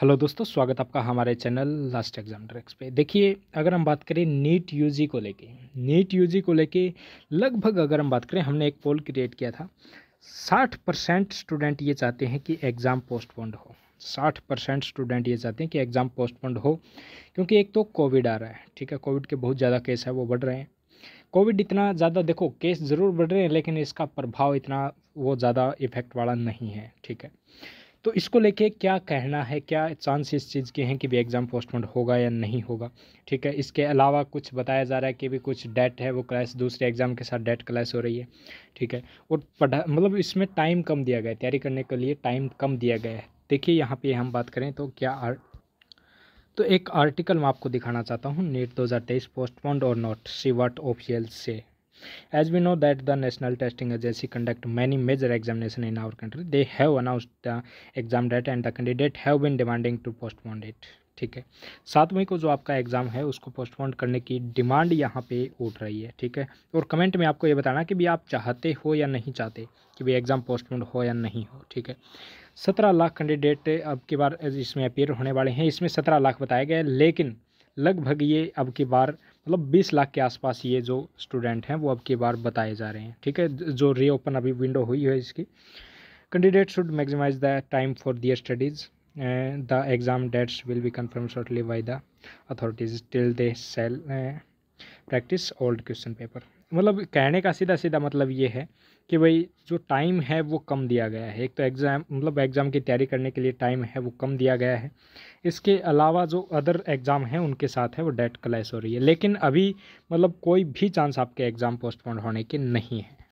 Hello दोस्तों स्वागत आपका हमारे चैनल लास्ट एग्जाम ट्रैक्स पे देखिए अगर हम बात करें नीट यूजी को लेके नीट यूजी को लेके लगभग अगर हम बात करें हमने एक पोल क्रिएट किया था 60 परसेंट स्टूडेंट ये चाहते हैं कि एग्ज़ाम पोस्टपोन्ड हो 60 परसेंट स्टूडेंट ये चाहते हैं कि एग्ज़ाम पोस्टपोन्ड हो क्योंकि एक तो कोविड आ रहा है ठीक है कोविड के बहुत ज़्यादा केस है वो बढ़ रहे हैं कोविड इतना ज़्यादा देखो केस ज़रूर बढ़ रहे हैं लेकिन इसका प्रभाव इतना वो ज़्यादा इफेक्ट वाला नहीं है ठीक है तो इसको लेके क्या कहना है क्या चांस इस चीज़ के हैं कि भी एग्ज़ाम पोस्टपोन होगा या नहीं होगा ठीक है इसके अलावा कुछ बताया जा रहा है कि भी कुछ डेट है वो क्लैश दूसरे एग्ज़ाम के साथ डेट क्लैश हो रही है ठीक है और पढ़ा मतलब इसमें टाइम कम दिया गया है तैयारी करने के लिए टाइम कम दिया गया है देखिए यहाँ पर हम बात करें तो क्या आर... तो एक आर्टिकल मैं आपको दिखाना चाहता हूँ नेट 2023 पोस्टपोन्ड और नॉट सी वट ऑफिशियल से As we know that the National Testing Agency conduct many major examination in our country, they have announced the exam date and the candidate have been demanding to postpone it. ठीक है सात मई को जो आपका exam है उसको postpone करने की डिमांड यहाँ पे उठ रही है ठीक है और कमेंट में आपको ये बताना कि भी आप चाहते हो या नहीं चाहते कि भी एग्ज़ाम पोस्टपोन हो या नहीं हो ठीक है सत्रह लाख कैंडिडेट अब की बार इसमें अपीयर होने वाले हैं इसमें सत्रह लाख बताया गया लेकिन लगभग ये अब की बार मतलब 20 लाख के आसपास ये जो स्टूडेंट हैं वो अब की बार बताए जा रहे हैं ठीक है जो री ओपन अभी विंडो हुई है इसकी candidate should maximise the time for their studies and the exam dates will be confirmed shortly by the authorities till they sell practice old question paper मतलब कहने का सीधा सीधा मतलब ये है कि भाई जो टाइम है वो कम दिया गया है एक तो एग्ज़ाम मतलब एग्ज़ाम की तैयारी करने के लिए टाइम है वो कम दिया गया है इसके अलावा जो अदर एग्ज़ाम हैं उनके साथ है वो डेट क्लैश हो रही है लेकिन अभी मतलब कोई भी चांस आपके एग्ज़ाम पोस्टपोन होने के नहीं है